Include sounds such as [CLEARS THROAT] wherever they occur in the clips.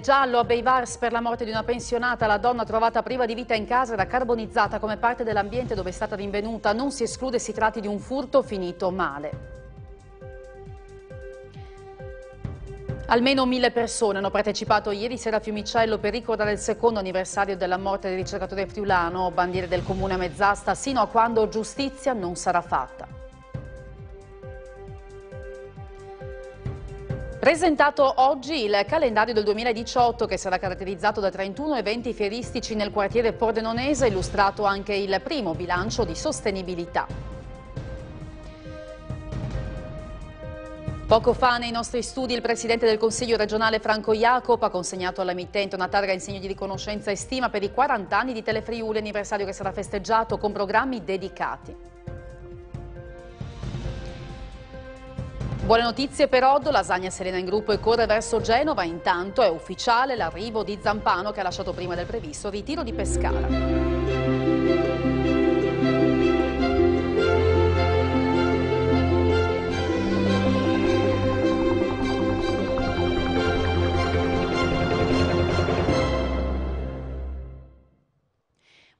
giallo a Beivars per la morte di una pensionata. La donna trovata priva di vita in casa era carbonizzata come parte dell'ambiente dove è stata rinvenuta. Non si esclude si tratti di un furto finito male. Almeno mille persone hanno partecipato ieri sera a Fiumicello per ricordare il secondo anniversario della morte del ricercatore friulano, bandiere del comune mezz'asta, sino a quando giustizia non sarà fatta. Presentato oggi il calendario del 2018 che sarà caratterizzato da 31 eventi fieristici nel quartiere pordenonese, illustrato anche il primo bilancio di sostenibilità. Poco fa nei nostri studi il Presidente del Consiglio regionale Franco Jacopo ha consegnato all'emittente una targa in segno di riconoscenza e stima per i 40 anni di Telefriuli, anniversario che sarà festeggiato con programmi dedicati. Buone notizie per Oddo, Lasagna Serena in gruppo e corre verso Genova. Intanto è ufficiale l'arrivo di Zampano che ha lasciato prima del previsto ritiro di Pescara.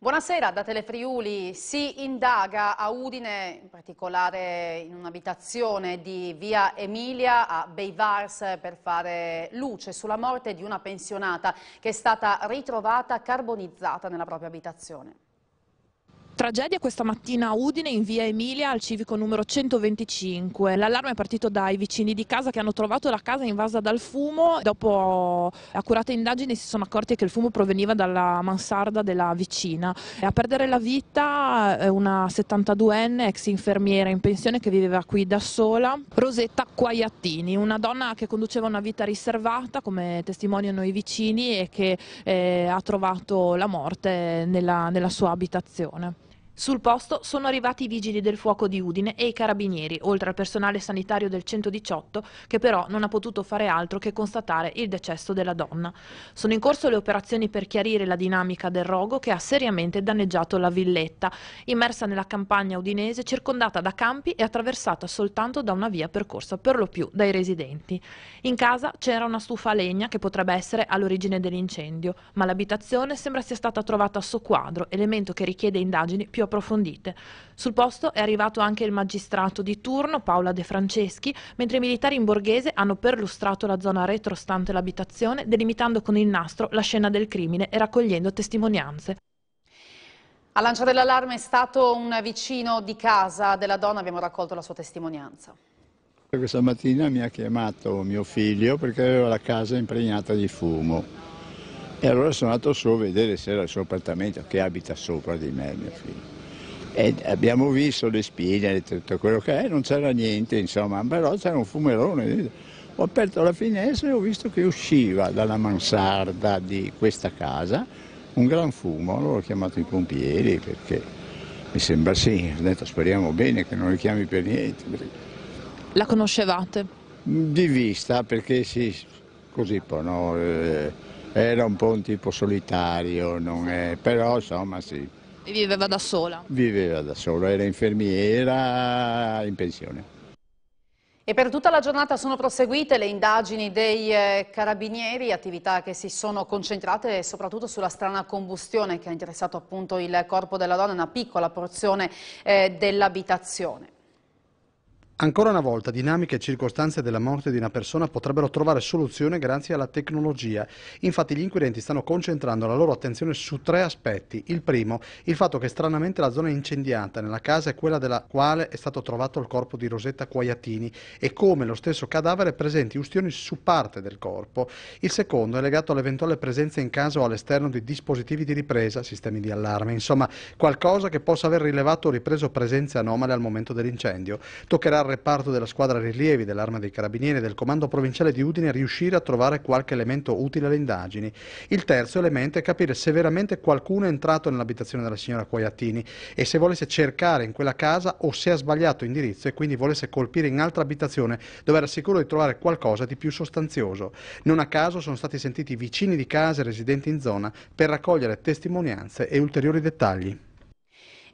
Buonasera da Telefriuli, si indaga a Udine, in particolare in un'abitazione di via Emilia a Beivars per fare luce sulla morte di una pensionata che è stata ritrovata carbonizzata nella propria abitazione. Tragedia questa mattina a Udine in via Emilia al civico numero 125. L'allarme è partito dai vicini di casa che hanno trovato la casa invasa dal fumo. Dopo accurate indagini si sono accorti che il fumo proveniva dalla mansarda della vicina. A perdere la vita è eh, una 72enne ex infermiera in pensione che viveva qui da sola, Rosetta Quaiattini, una donna che conduceva una vita riservata come testimoniano i vicini e che eh, ha trovato la morte nella, nella sua abitazione. Sul posto sono arrivati i vigili del fuoco di Udine e i carabinieri, oltre al personale sanitario del 118 che però non ha potuto fare altro che constatare il decesso della donna. Sono in corso le operazioni per chiarire la dinamica del rogo che ha seriamente danneggiato la villetta, immersa nella campagna udinese, circondata da campi e attraversata soltanto da una via percorsa per lo più dai residenti. In casa c'era una stufa a legna che potrebbe essere all'origine dell'incendio, ma l'abitazione sembra sia stata trovata a soqquadro, elemento che richiede indagini più approfondite approfondite. Sul posto è arrivato anche il magistrato di turno Paola De Franceschi, mentre i militari in borghese hanno perlustrato la zona retrostante l'abitazione, delimitando con il nastro la scena del crimine e raccogliendo testimonianze. A lanciare l'allarme è stato un vicino di casa della donna, abbiamo raccolto la sua testimonianza. Questa mattina mi ha chiamato mio figlio perché aveva la casa impregnata di fumo e allora sono andato su a vedere se era il suo appartamento che abita sopra di me mio figlio. E abbiamo visto le spine e tutto quello che è, non c'era niente, insomma, però c'era un fumerone. Ho aperto la finestra e ho visto che usciva dalla mansarda di questa casa un gran fumo, allora ho chiamato i pompieri perché mi sembra sì, ho detto speriamo bene che non li chiami per niente. La conoscevate? Di vista perché sì, così poi no, eh, era un po' un tipo solitario, è, però insomma sì. E viveva da sola? Viveva da sola, era infermiera in pensione. E per tutta la giornata sono proseguite le indagini dei eh, carabinieri, attività che si sono concentrate soprattutto sulla strana combustione che ha interessato appunto il corpo della donna, una piccola porzione eh, dell'abitazione. Ancora una volta, dinamiche e circostanze della morte di una persona potrebbero trovare soluzione grazie alla tecnologia. Infatti gli inquirenti stanno concentrando la loro attenzione su tre aspetti. Il primo, il fatto che stranamente la zona incendiata nella casa è quella della quale è stato trovato il corpo di Rosetta Quaiatini e come lo stesso cadavere presenti ustioni su parte del corpo. Il secondo è legato all'eventuale presenza in casa o all'esterno di dispositivi di ripresa, sistemi di allarme, insomma qualcosa che possa aver rilevato o ripreso presenze anomale al momento dell'incendio. Toccherà reparto della squadra rilievi dell'arma dei carabinieri e del comando provinciale di Udine riuscire a trovare qualche elemento utile alle indagini. Il terzo elemento è capire se veramente qualcuno è entrato nell'abitazione della signora Quaiattini e se volesse cercare in quella casa o se ha sbagliato indirizzo e quindi volesse colpire in altra abitazione dove era sicuro di trovare qualcosa di più sostanzioso. Non a caso sono stati sentiti vicini di casa e residenti in zona per raccogliere testimonianze e ulteriori dettagli.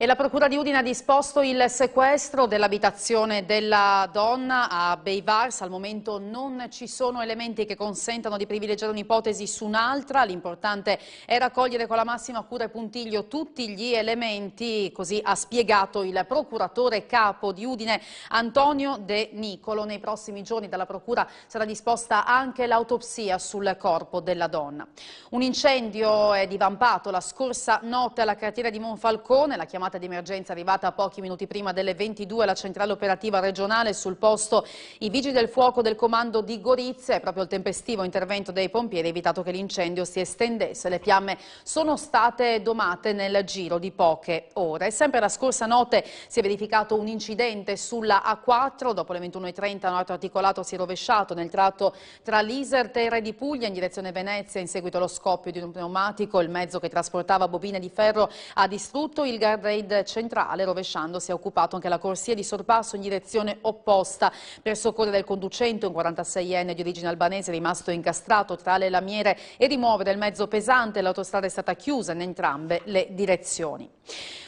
E la Procura di Udine ha disposto il sequestro dell'abitazione della donna a Beivars. Al momento non ci sono elementi che consentano di privilegiare un'ipotesi su un'altra. L'importante è raccogliere con la massima cura e puntiglio tutti gli elementi, così ha spiegato il procuratore capo di Udine Antonio De Nicolo. Nei prossimi giorni dalla Procura sarà disposta anche l'autopsia sul corpo della donna. Un incendio è divampato la scorsa notte alla cartiera di Monfalcone, la chiamata chiamata di emergenza arrivata pochi minuti prima delle 22 alla centrale operativa regionale sul posto i vigili del fuoco del comando di Gorizia e proprio il tempestivo intervento dei pompieri ha evitato che l'incendio si estendesse. Le fiamme sono state domate nel giro di poche ore. Sempre la scorsa notte si è verificato un incidente sulla A4, dopo le 21.30 un altro articolato si è rovesciato nel tratto tra l'Iser e Re di Puglia in direzione Venezia in seguito allo scoppio di un pneumatico, il mezzo che trasportava bobine di ferro ha distrutto il guardrail trade centrale, rovesciando si è occupato anche la corsia di sorpasso in direzione opposta per soccorrere il conducente, un 46enne di origine albanese rimasto incastrato tra le lamiere e rimuovere il mezzo pesante. L'autostrada è stata chiusa in entrambe le direzioni.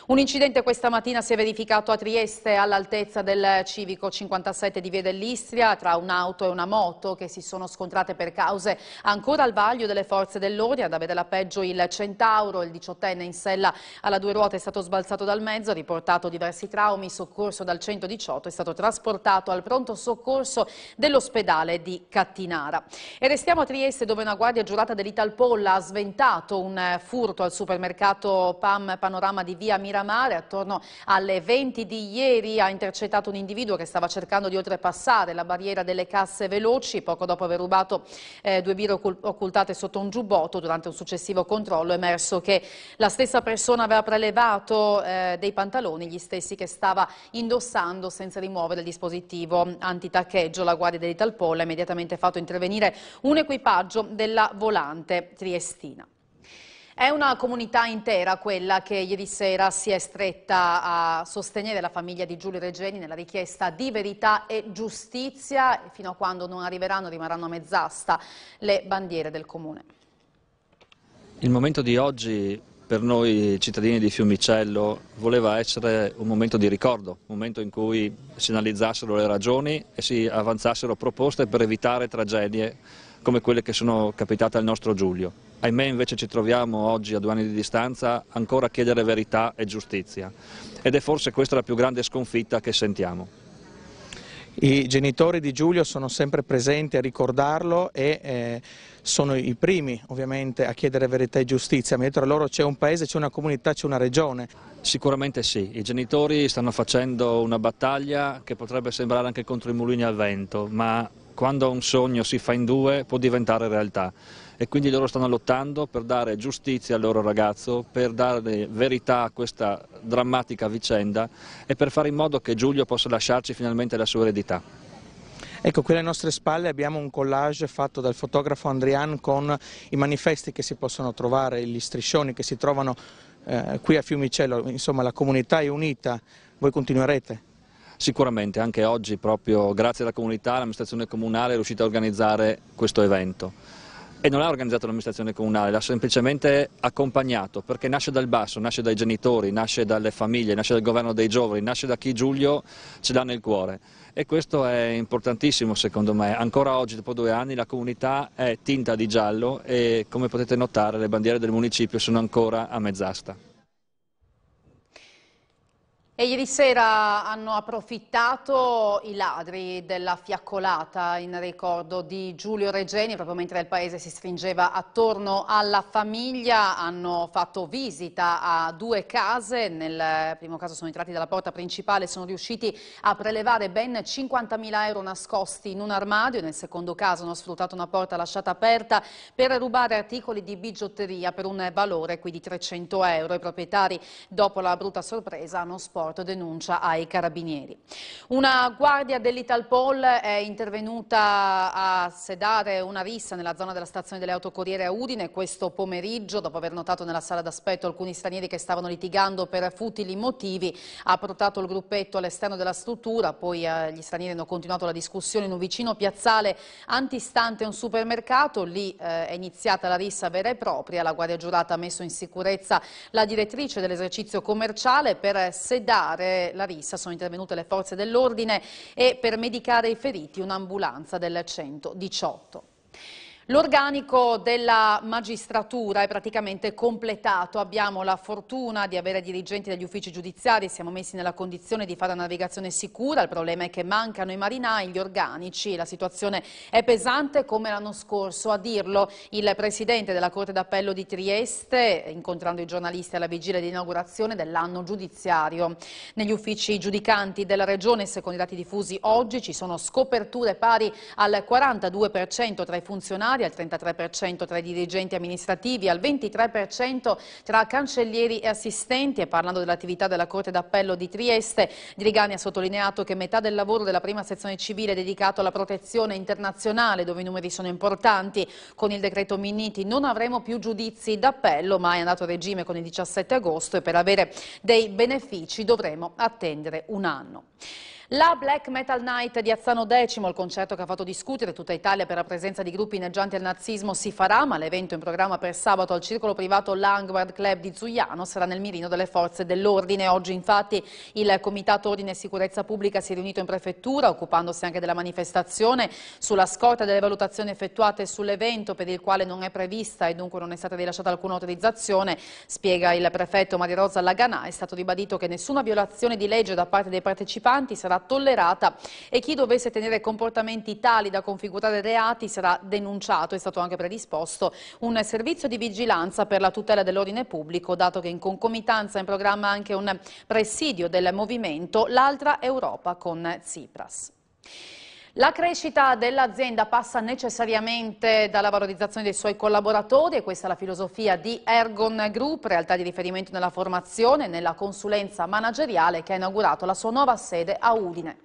Un incidente questa mattina si è verificato a Trieste all'altezza del civico 57 di Via dell'Istria tra un'auto e una moto che si sono scontrate per cause ancora al vaglio delle forze dell'ordine. Ad avere la peggio il Centauro, il diciottenne in sella alla due ruote è stato sbalzato dal mezzo, ha riportato diversi traumi, soccorso dal 118, è stato trasportato al pronto soccorso dell'ospedale di Cattinara. E restiamo a Trieste dove una guardia giurata dell'Italpolla ha sventato un furto al supermercato PAM Panorama di Via Miranda Miramare, attorno alle 20 di ieri ha intercettato un individuo che stava cercando di oltrepassare la barriera delle casse veloci, poco dopo aver rubato eh, due birre occultate sotto un giubbotto, durante un successivo controllo è emerso che la stessa persona aveva prelevato eh, dei pantaloni, gli stessi che stava indossando senza rimuovere il dispositivo antitaccheggio. La Guardia dell'Italpol ha immediatamente fatto intervenire un equipaggio della volante triestina. È una comunità intera quella che ieri sera si è stretta a sostenere la famiglia di Giulio Regeni nella richiesta di verità e giustizia. Fino a quando non arriveranno rimarranno a mezz'asta le bandiere del comune. Il momento di oggi per noi cittadini di Fiumicello voleva essere un momento di ricordo, un momento in cui si analizzassero le ragioni e si avanzassero proposte per evitare tragedie come quelle che sono capitate al nostro Giulio. Ahimè invece ci troviamo oggi a due anni di distanza ancora a chiedere verità e giustizia ed è forse questa la più grande sconfitta che sentiamo. I genitori di Giulio sono sempre presenti a ricordarlo e eh, sono i primi ovviamente a chiedere verità e giustizia, mentre dietro loro c'è un paese, c'è una comunità, c'è una regione. Sicuramente sì, i genitori stanno facendo una battaglia che potrebbe sembrare anche contro i mulini al vento, ma quando un sogno si fa in due può diventare realtà e quindi loro stanno lottando per dare giustizia al loro ragazzo, per dare verità a questa drammatica vicenda e per fare in modo che Giulio possa lasciarci finalmente la sua eredità. Ecco, qui alle nostre spalle abbiamo un collage fatto dal fotografo Andrian con i manifesti che si possono trovare, gli striscioni che si trovano eh, qui a Fiumicello, insomma la comunità è unita, voi continuerete? Sicuramente anche oggi proprio grazie alla comunità l'amministrazione comunale è riuscita a organizzare questo evento e non l'ha organizzato l'amministrazione comunale, l'ha semplicemente accompagnato perché nasce dal basso, nasce dai genitori, nasce dalle famiglie, nasce dal governo dei giovani, nasce da chi Giulio ce l'ha nel cuore e questo è importantissimo secondo me. Ancora oggi, dopo due anni, la comunità è tinta di giallo e come potete notare le bandiere del municipio sono ancora a mezz'asta. E ieri sera hanno approfittato i ladri della fiaccolata in ricordo di Giulio Regeni, proprio mentre il paese si stringeva attorno alla famiglia, hanno fatto visita a due case, nel primo caso sono entrati dalla porta principale sono riusciti a prelevare ben 50.000 euro nascosti in un armadio, nel secondo caso hanno sfruttato una porta lasciata aperta per rubare articoli di bigiotteria per un valore qui di 300 euro. I proprietari, dopo la brutta sorpresa, hanno sporto torto, denuncia ai carabinieri. Una guardia dell'Italpol è intervenuta a sedare una rissa nella zona della stazione delle autocorriere a Udine questo pomeriggio, dopo aver notato nella sala d'aspetto alcuni stranieri che stavano litigando per futili motivi, ha portato il gruppetto all'esterno della struttura, poi eh, gli stranieri hanno continuato la discussione in un vicino piazzale antistante un supermercato, lì eh, è iniziata la rissa vera e propria, la guardia giurata ha messo in sicurezza la direttrice dell'esercizio commerciale per sedare evitare la rissa sono intervenute le forze dell'ordine e per medicare i feriti un'ambulanza del 118. L'organico della magistratura è praticamente completato, abbiamo la fortuna di avere dirigenti degli uffici giudiziari, siamo messi nella condizione di fare una navigazione sicura, il problema è che mancano i marinai, gli organici, la situazione è pesante come l'anno scorso, a dirlo il Presidente della Corte d'Appello di Trieste incontrando i giornalisti alla vigilia di inaugurazione dell'anno giudiziario. Negli uffici giudicanti della Regione, secondo i dati diffusi oggi, ci sono scoperture pari al 42% tra i funzionari funzionari, al 33% tra i dirigenti amministrativi, al 23% tra cancellieri e assistenti. E parlando dell'attività della Corte d'Appello di Trieste, Grigani ha sottolineato che metà del lavoro della prima sezione civile è dedicato alla protezione internazionale, dove i numeri sono importanti. Con il decreto Minniti non avremo più giudizi d'appello, ma è andato a regime con il 17 agosto e per avere dei benefici dovremo attendere un anno. La Black Metal Night di Azzano Decimo, il concerto che ha fatto discutere tutta Italia per la presenza di gruppi inneggianti al nazismo, si farà, ma l'evento in programma per sabato al circolo privato Langward Club di Zuiano sarà nel mirino delle forze dell'ordine. Oggi infatti il Comitato Ordine e Sicurezza Pubblica si è riunito in prefettura, occupandosi anche della manifestazione sulla scorta delle valutazioni effettuate sull'evento per il quale non è prevista e dunque non è stata rilasciata alcuna autorizzazione, spiega il prefetto Maria Rosa Laganà, è stato ribadito che nessuna violazione di legge da parte dei partecipanti sarà sarà tollerata e chi dovesse tenere comportamenti tali da configurare reati sarà denunciato. È stato anche predisposto un servizio di vigilanza per la tutela dell'ordine pubblico, dato che in concomitanza è in programma anche un presidio del movimento L'altra Europa con Tsipras. La crescita dell'azienda passa necessariamente dalla valorizzazione dei suoi collaboratori e questa è la filosofia di Ergon Group, realtà di riferimento nella formazione e nella consulenza manageriale che ha inaugurato la sua nuova sede a Udine.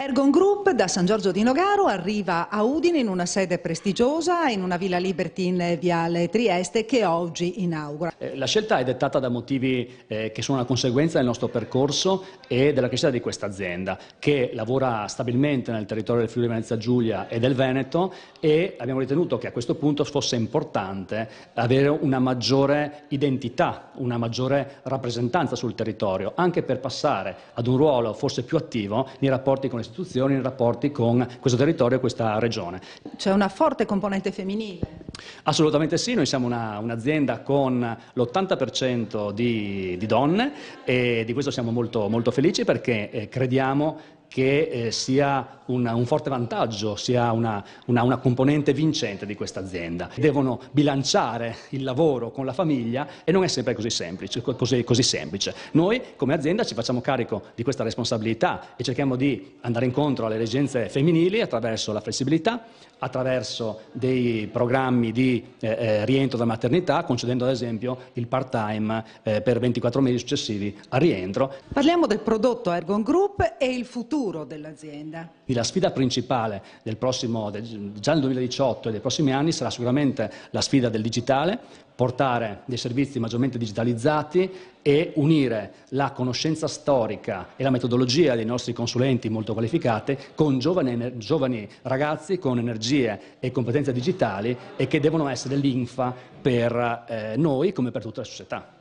Ergon Group da San Giorgio di Nogaro arriva a Udine in una sede prestigiosa, in una villa Liberty in Viale Trieste che oggi inaugura. Eh, la scelta è dettata da motivi eh, che sono una conseguenza del nostro percorso e della crescita di questa azienda che lavora stabilmente nel territorio del Friuli Venezia Giulia e del Veneto e abbiamo ritenuto che a questo punto fosse importante avere una maggiore identità, una maggiore rappresentanza sul territorio, anche per passare ad un ruolo forse più attivo nei rapporti con le istituzioni, nei rapporti con questo territorio e questa regione. C'è una forte componente femminile? Assolutamente sì, noi siamo una, un'azienda con l'80% di, di, donne e di questo siamo molto, molto felici perché eh, crediamo che eh, sia una, un forte vantaggio, sia una, una, una, componente vincente di questa azienda. Devono bilanciare il lavoro con la famiglia e non è sempre così semplice, così, così semplice. Noi come azienda ci facciamo carico di questa responsabilità e cerchiamo di andare incontro alle esigenze femminili attraverso la flessibilità, attraverso dei programmi di eh, eh rientro da maternità, concedendo ad esempio il part-time eh, per 24 mesi successivi al rientro. Parliamo del prodotto Ergon Group e il futuro futuro dell'azienda. La sfida principale del prossimo, già nel 2018 e dei prossimi anni sarà sicuramente la sfida del digitale, portare dei servizi maggiormente digitalizzati e unire la conoscenza storica e la metodologia dei nostri consulenti molto qualificati con giovani, giovani ragazzi con energie e competenze digitali e che devono essere l'infa per eh, noi come per tutta la società.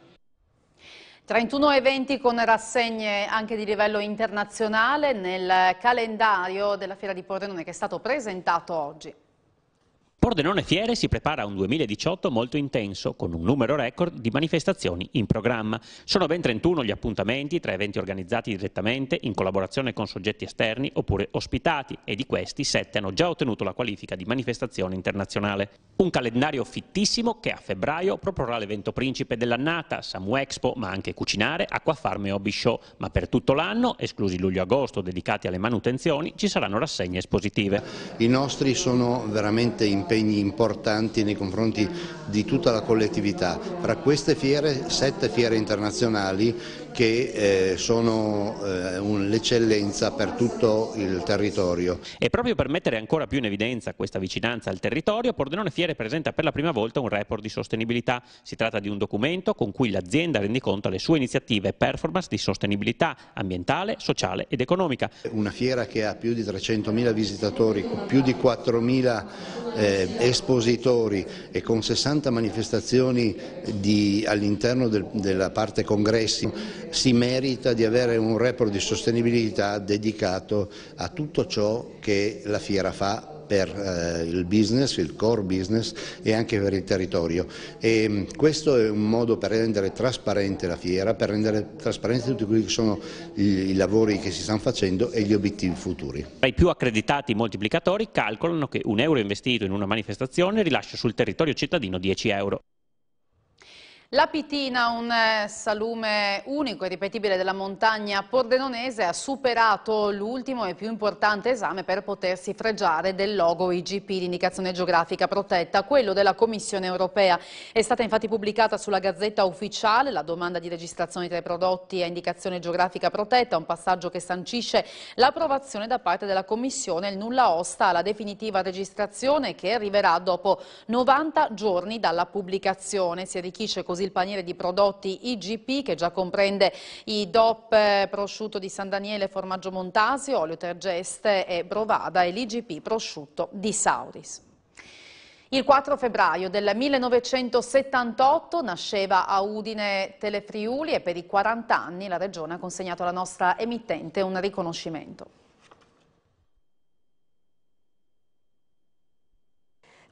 31 eventi con rassegne anche di livello internazionale nel calendario della Fiera di Pordenone che è stato presentato oggi. Pordenone Fiere si prepara a un 2018 molto intenso, con un numero record di manifestazioni in programma. Sono ben 31 gli appuntamenti tra eventi organizzati direttamente, in collaborazione con soggetti esterni oppure ospitati e di questi 7 hanno già ottenuto la qualifica di manifestazione internazionale. Un calendario fittissimo che a febbraio proporrà l'evento principe dell'annata, Samu Expo, ma anche Cucinare, Acquafarm e Hobby Show, ma per tutto l'anno, esclusi luglio-agosto dedicati alle manutenzioni, ci saranno rassegne espositive. I nostri sono veramente importanti impegni importanti nei confronti di tutta la collettività. Fra queste fiere, sette fiere internazionali che eh, sono eh, un'eccellenza per tutto il territorio. E proprio per mettere ancora più in evidenza questa vicinanza al territorio, Pordenone Fiere presenta per la prima volta un report di sostenibilità. Si tratta di un documento con cui l'azienda rende conto alle sue iniziative e performance di sostenibilità ambientale, sociale ed economica. Una fiera che ha più di 300.000 visitatori, più di 4.000 eh, espositori e con 60 manifestazioni all'interno del, della parte congressi si merita di avere un report di sostenibilità dedicato a tutto ciò che la fiera fa per eh, il business, il core business e anche per il territorio. E mm, questo è un modo per rendere trasparente la fiera, per rendere trasparente tutti quelli che sono i, i lavori che si stanno facendo e gli obiettivi futuri. Tra i più accreditati moltiplicatori calcolano che un euro investito in una manifestazione rilascia sul territorio cittadino 10 euro. La Pitina, un eh, salume unico e ripetibile della montagna pordenonese, ha superato l'ultimo e più importante esame per potersi fregiare del logo IGP, l'indicazione geografica protetta, quello della Commissione europea. È stata infatti pubblicata sulla Gazzetta Ufficiale la domanda di registrazione tra i prodotti a indicazione geografica protetta, un passaggio che sancisce l'approvazione da parte della Commissione il nulla osta alla definitiva registrazione che arriverà dopo 90 giorni dalla pubblicazione. Si arricchisce così così il paniere di prodotti IGP che già comprende i DOP prosciutto di San Daniele, formaggio montasio, olio tergeste e brovada e l'IGP prosciutto di Sauris. Il 4 febbraio del 1978 nasceva a Udine Telefriuli e per i 40 anni la Regione ha consegnato alla nostra emittente un riconoscimento.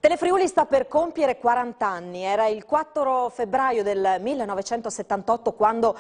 Telefriuli sta per compiere 40 anni, era il 4 febbraio del 1978 quando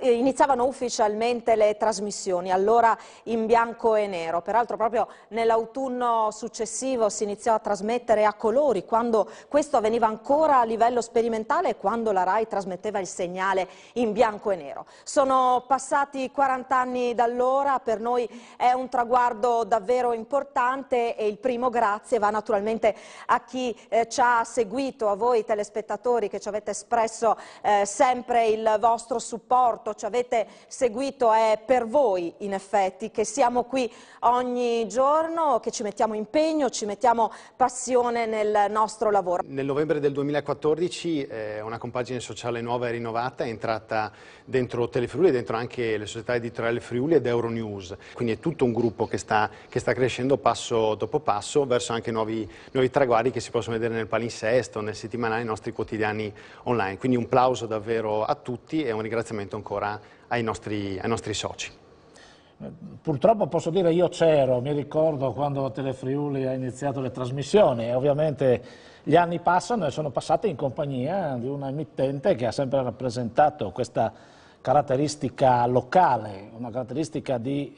eh, iniziavano ufficialmente le trasmissioni, allora in bianco e nero. Peraltro proprio nell'autunno successivo si iniziò a trasmettere a colori, quando questo avveniva ancora a livello sperimentale e quando la RAI trasmetteva il segnale in bianco e nero. Sono passati 40 anni da allora, per noi è un traguardo davvero importante e il primo grazie va naturalmente a a chi eh, ci ha seguito, a voi telespettatori che ci avete espresso eh, sempre il vostro supporto, ci avete seguito, è per voi in effetti che siamo qui ogni giorno, che ci mettiamo impegno, ci mettiamo passione nel nostro lavoro. Nel novembre del 2014 eh, una compagine sociale nuova e rinnovata è entrata dentro Telefriuli e dentro anche le società editoriali Friuli ed Euronews, quindi è tutto un gruppo che sta, che sta crescendo passo dopo passo verso anche nuovi, nuovi traguardi affari che si possono vedere nel palinsesto, nel settimanale, nei nostri quotidiani online. Quindi un plauso davvero a tutti e un ringraziamento ancora ai nostri, ai nostri soci. Purtroppo posso dire io c'ero, mi ricordo quando Telefriuli ha iniziato le trasmissioni e ovviamente gli anni passano e sono passati in compagnia di una emittente che ha sempre rappresentato questa caratteristica locale, una caratteristica di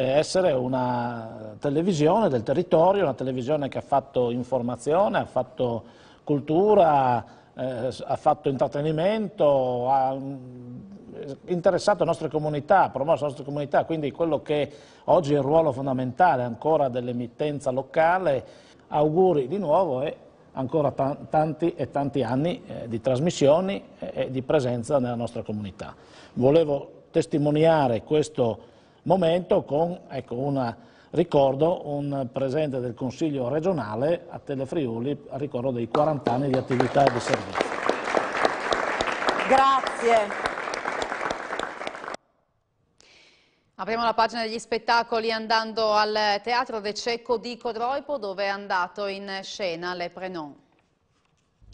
eh, essere una televisione del territorio, una televisione che ha fatto informazione, ha fatto cultura, eh, ha fatto intrattenimento, ha mm, interessato le nostre comunità, ha promosso le nostre comunità, quindi quello che oggi è il ruolo fondamentale ancora dell'emittenza locale. Auguri di nuovo e ancora tanti e tanti anni eh, di trasmissioni e di presenza nella nostra comunità. Volevo testimoniare questo momento con ecco, una, ricordo un presidente del Consiglio regionale a Telefriuli ricordo dei 40 anni di attività e di servizio. Grazie. Apriamo la pagina degli spettacoli andando al teatro De Cecco di Codroipo dove è andato in scena Le Prenon.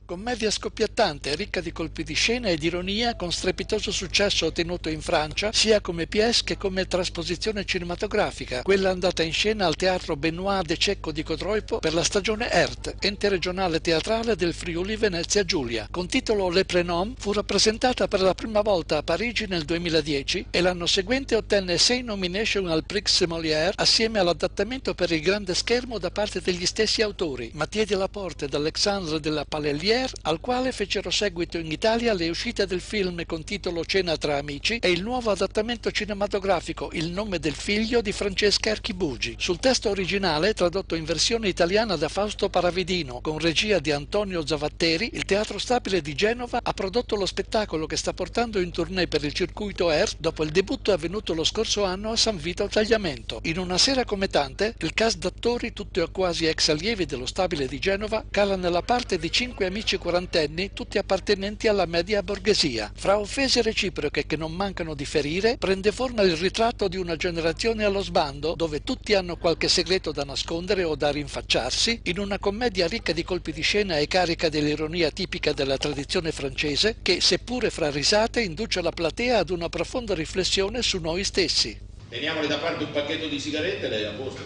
Commedia scoppiattante, ricca di colpi di scena e di ironia, con strepitoso successo ottenuto in Francia, sia come pièce che come trasposizione cinematografica, quella andata in scena al teatro Benoît de Cecco di Codroipo per la stagione ERT, ente regionale teatrale del Friuli Venezia Giulia. Con titolo Le Prénom fu rappresentata per la prima volta a Parigi nel 2010 e l'anno seguente ottenne sei nomination al Prix Molière assieme all'adattamento per il grande schermo da parte degli stessi autori, Mathieu Mattia Delaporte ed Alexandre la Palellier Pierre, al quale fecero seguito in Italia le uscite del film con titolo Cena tra amici e il nuovo adattamento cinematografico Il nome del figlio di Francesca Archibugi. sul testo originale tradotto in versione italiana da Fausto Paravidino, con regia di Antonio Zavatteri, il Teatro Stabile di Genova ha prodotto lo spettacolo che sta portando in tournée per il circuito ERS dopo il debutto avvenuto lo scorso anno a San Vito Tagliamento. In una sera come tante, il cast d'attori, tutti o quasi ex allievi dello Stabile di Genova, cala nella parte di cinque amici attrici quarantenni, tutti appartenenti alla media borghesia. Fra offese reciproche che non mancano di ferire, prende forma il ritratto di una generazione allo sbando, dove tutti hanno qualche segreto da nascondere o da rinfacciarsi, in una commedia ricca di colpi di scena e carica dell'ironia tipica della tradizione francese, che seppure fra risate induce la platea ad una profonda riflessione su noi stessi. Teniamole da parte un pacchetto di sigarette, lei a posto.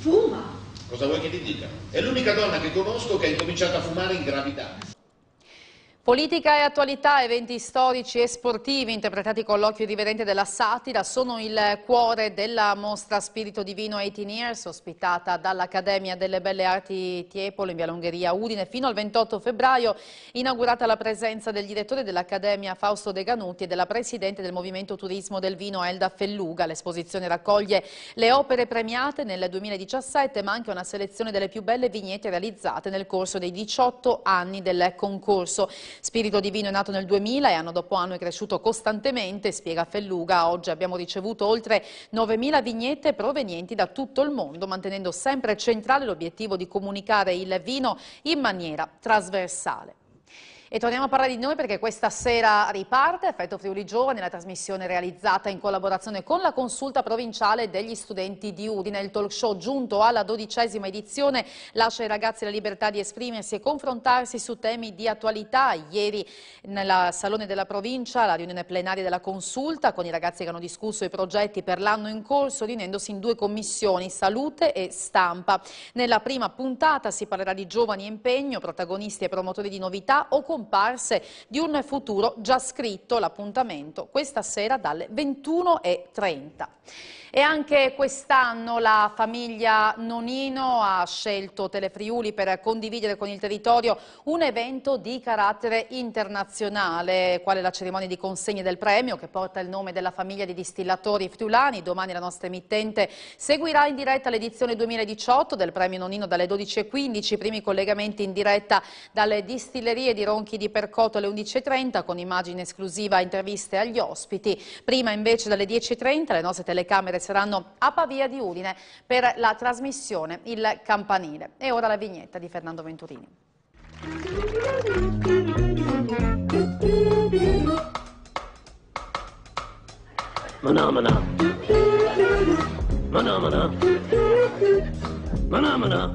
Fuma! Cosa vuoi che ti dica? È l'unica donna che conosco che ha incominciato a fumare in gravidanza. Politica e attualità, eventi storici e sportivi interpretati con l'occhio riverente della satira sono il cuore della mostra Spirito Divino 18 Years ospitata dall'Accademia delle Belle Arti Tiepolo in Via Longheria Udine fino al 28 febbraio inaugurata la presenza del direttore dell'Accademia Fausto De Ganuti e della Presidente del Movimento Turismo del Vino Elda Felluga. L'esposizione raccoglie le opere premiate nel 2017 ma anche una selezione delle più belle vignette realizzate nel corso dei 18 anni del concorso. Spirito Divino è nato nel 2000 e anno dopo anno è cresciuto costantemente, spiega Felluga. Oggi abbiamo ricevuto oltre 9.000 vignette provenienti da tutto il mondo, mantenendo sempre centrale l'obiettivo di comunicare il vino in maniera trasversale. E torniamo a parlare di noi perché questa sera riparte Effetto Friuli Giovani, la trasmissione realizzata in collaborazione con la consulta provinciale degli studenti di Udine. Il talk show giunto alla dodicesima edizione lascia ai ragazzi la libertà di esprimersi e confrontarsi su temi di attualità. Ieri nel Salone della Provincia la riunione plenaria della consulta con i ragazzi che hanno discusso i progetti per l'anno in corso riunendosi in due commissioni, salute e stampa. Nella prima puntata si parlerà di giovani e impegno, protagonisti e promotori di novità o con comparse di un futuro già scritto, l'appuntamento questa sera dalle 21.30. E anche quest'anno la famiglia Nonino ha scelto Telefriuli per condividere con il territorio un evento di carattere internazionale, quale la cerimonia di consegna del premio che porta il nome della famiglia di distillatori friulani. Domani la nostra emittente seguirà in diretta l'edizione 2018 del premio Nonino dalle 12.15, primi collegamenti in diretta dalle distillerie di Ronchi di Percoto alle 11.30 con immagine esclusiva interviste agli ospiti. Prima invece dalle 10.30 le nostre telecamere saranno a Pavia di Udine per la trasmissione Il Campanile. E ora la vignetta di Fernando Venturini. Manà, manà. Manà, manà.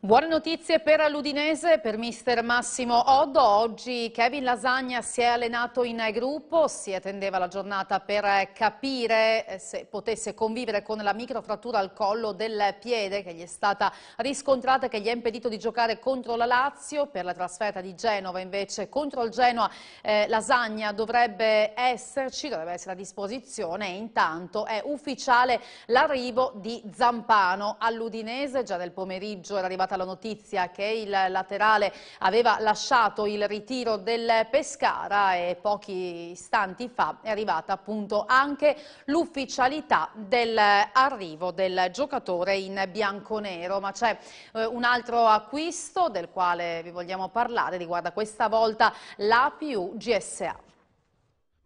Buone notizie per l'Udinese, per mister Massimo Oddo. Oggi Kevin Lasagna si è allenato in gruppo, si attendeva la giornata per capire eh, se potesse convivere con la microfrattura al collo del piede che gli è stata riscontrata e che gli ha impedito di giocare contro la Lazio. Per la trasferta di Genova invece contro il Genoa eh, Lasagna dovrebbe esserci, dovrebbe essere a disposizione e intanto è ufficiale l'arrivo di Zampano all'Udinese. Già nel pomeriggio era arrivato arrivata la notizia che il laterale aveva lasciato il ritiro del Pescara e pochi istanti fa è arrivata appunto anche l'ufficialità dell'arrivo del giocatore in bianconero. Ma c'è eh, un altro acquisto del quale vi vogliamo parlare, riguarda questa volta l'APU GSA.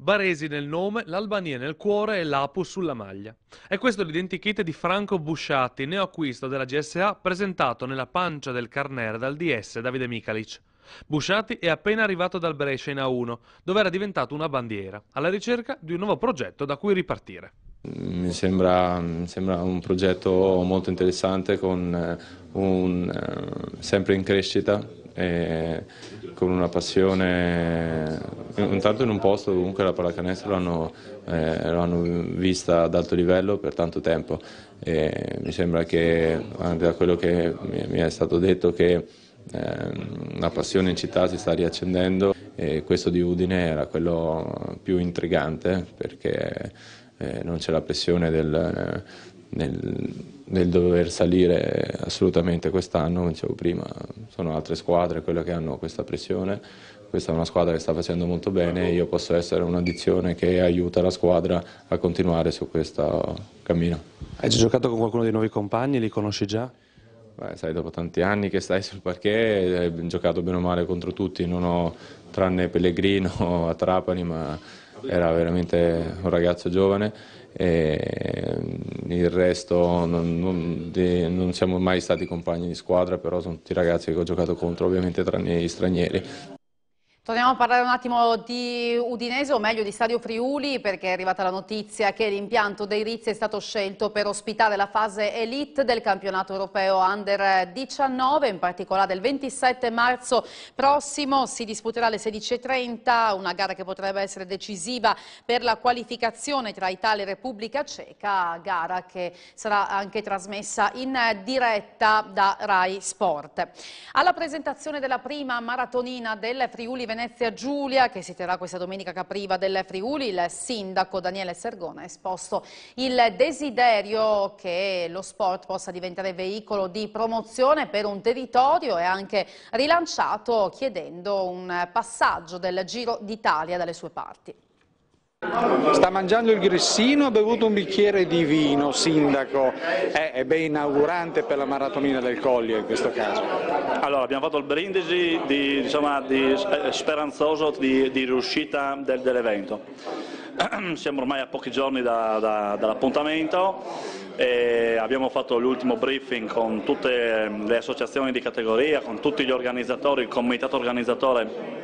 Baresi nel nome, l'Albania nel cuore e l'Apu sulla maglia. E questo è l'identikit di Franco Busciati, neoacquisto della GSA, presentato nella pancia del Carnera dal DS Davide Michalic. Busciati è appena arrivato dal Brescia in A1, dove era diventato una bandiera, alla ricerca di un nuovo progetto da cui ripartire. Mi sembra, mi sembra un progetto molto interessante, con eh, un, eh, sempre in crescita, e con una passione, intanto in un posto comunque la pallacanestro l'hanno, eh, vista ad alto livello per tanto tempo e mi sembra che anche da quello che mi è stato detto che ehm, la passione in città si sta riaccendendo e questo di Udine era quello più intrigante perché eh, non c'è la pressione del, nel, nel dover salire assolutamente quest'anno, come dicevo prima, sono altre squadre quelle che hanno questa pressione, questa è una squadra che sta facendo molto bene e io posso essere un'addizione che aiuta la squadra a continuare su questo cammino. Hai già giocato con qualcuno dei nuovi compagni, li conosci già? Beh, sai, dopo tanti anni che stai sul parquet, hai giocato bene o male contro tutti, non ho, tranne Pellegrino [LAUGHS] a Trapani, ma era veramente un ragazzo giovane Mm, il resto non, non, de, non siamo mai stati compagni di squadra, però sono tutti ragazzi che ho giocato contro, ovviamente tranne gli stranieri. Torniamo a parlare un attimo di Udinese, o meglio di Stadio Friuli, perché è arrivata la notizia che l'impianto dei Rizzi è stato scelto per ospitare la fase elite del campionato europeo Under 19, in particolare il 27 marzo prossimo si disputerà alle 16.30, una gara che potrebbe essere decisiva per la qualificazione tra Italia e Repubblica Ceca, gara che sarà anche trasmessa in diretta da Rai Sport. Alla presentazione della prima maratonina del Friuli Venezia Giulia, che si terrà questa domenica capriva del Friuli, il sindaco Daniele Sergona ha esposto il desiderio che lo sport possa diventare veicolo di promozione per un territorio e anche rilanciato chiedendo un passaggio del Giro d'Italia dalle sue parti. Sta mangiando il grissino, ha bevuto un bicchiere di vino, sindaco. Eh, è ben inaugurante per la maratonina del Collie in questo caso. Allora, abbiamo fatto il brindisi di, diciamo, di, speranzoso di, di riuscita del, dell'evento. [CLEARS THROAT] Siamo ormai a pochi giorni da, da, dall'appuntamento abbiamo fatto l'ultimo briefing con tutte le associazioni di categoria, con tutti gli organizzatori, il comitato organizzatore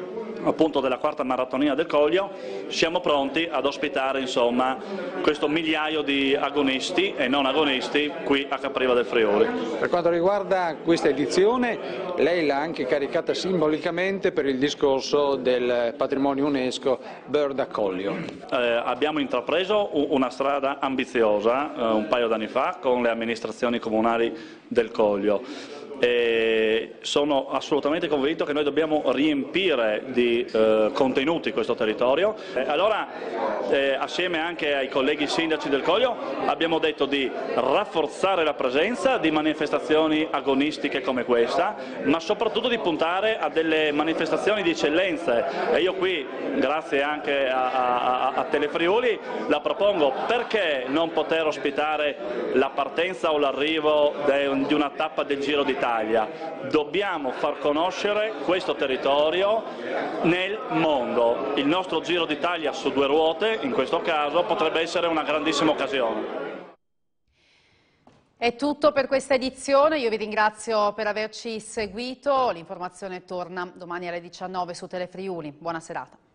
appunto della quarta maratonina del Coglio, siamo pronti ad ospitare insomma, questo migliaio di agonisti e non agonisti qui a Capriva del Friuli. Per quanto riguarda questa edizione, lei l'ha anche caricata simbolicamente per il discorso del patrimonio UNESCO Bird a Coglio. Eh, abbiamo intrapreso una strada ambiziosa eh, un paio d'anni fa con le amministrazioni comunali del Coglio e sono assolutamente convinto che noi dobbiamo riempire di eh, contenuti questo territorio. Eh, allora, eh, assieme anche ai colleghi sindaci del Coglio, abbiamo detto di rafforzare la presenza di manifestazioni agonistiche come questa, ma soprattutto di puntare a delle manifestazioni di eccellenze. E io qui, grazie anche a, a, a Telefriuli, la propongo perché non poter ospitare la partenza o l'arrivo di una tappa del Giro d'Italia Italia. Dobbiamo far conoscere questo territorio nel mondo. Il nostro Giro d'Italia su due ruote, in questo caso, potrebbe essere una grandissima occasione. È tutto per questa edizione, io vi ringrazio per averci seguito, l'informazione torna domani alle 19 su Telefriuli. Buona serata.